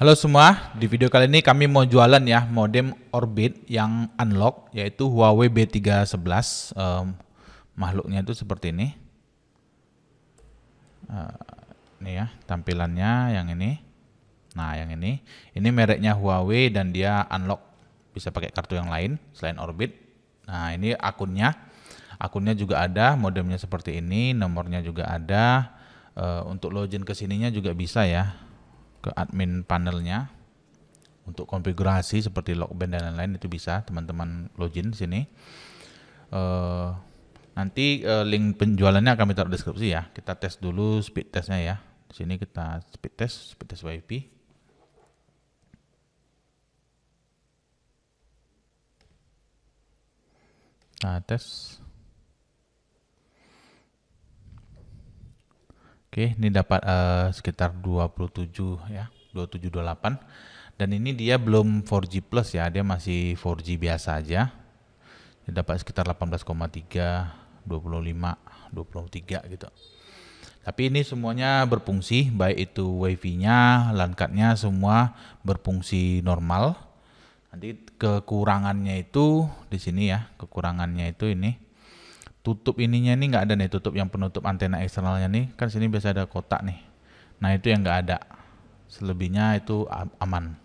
Halo semua, di video kali ini kami mau jualan ya modem Orbit yang unlock yaitu Huawei B311 um, makhluknya itu seperti ini uh, ini ya tampilannya yang ini nah yang ini ini mereknya Huawei dan dia unlock bisa pakai kartu yang lain selain Orbit nah ini akunnya akunnya juga ada modemnya seperti ini nomornya juga ada uh, untuk login ke sininya juga bisa ya ke admin panelnya untuk konfigurasi seperti lockband dan lain-lain itu bisa teman-teman login sini uh, nanti uh, link penjualannya akan kita deskripsi ya kita tes dulu speed testnya ya di sini kita speed test speed test wifi nah tes Oke, ini dapat uh, sekitar 27 ya, 27 28. Dan ini dia belum 4G plus ya, dia masih 4G biasa aja. Dia dapat sekitar 18,3, 25, 23 gitu. Tapi ini semuanya berfungsi, baik itu WiFi-nya, LAN nya semua berfungsi normal. Nanti kekurangannya itu di sini ya, kekurangannya itu ini tutup ininya ini nggak ada nih tutup yang penutup antena eksternalnya nih kan sini biasa ada kotak nih nah itu yang nggak ada selebihnya itu aman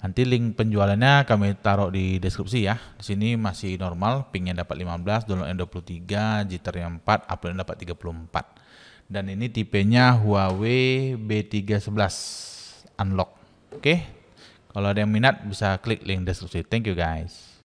nanti link penjualannya kami taruh di deskripsi ya di sini masih normal pingnya dapat 15 downloadnya 23 yang 4 uploadnya dapat 34 dan ini tipenya Huawei B311 unlock oke okay? kalau ada yang minat bisa klik link deskripsi thank you guys